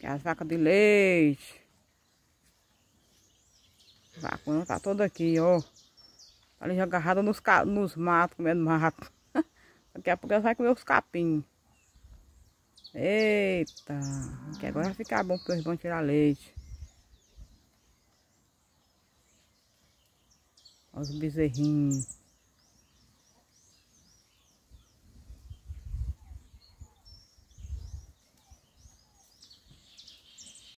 É As vacas de leite. A não tá toda aqui, ó. Tá ali já agarrada nos, nos matos, comendo mato. Daqui a pouco ela vai comer os capim. Eita. Que agora vai ficar bom para eles vão tirar leite. Os bezerrinhos.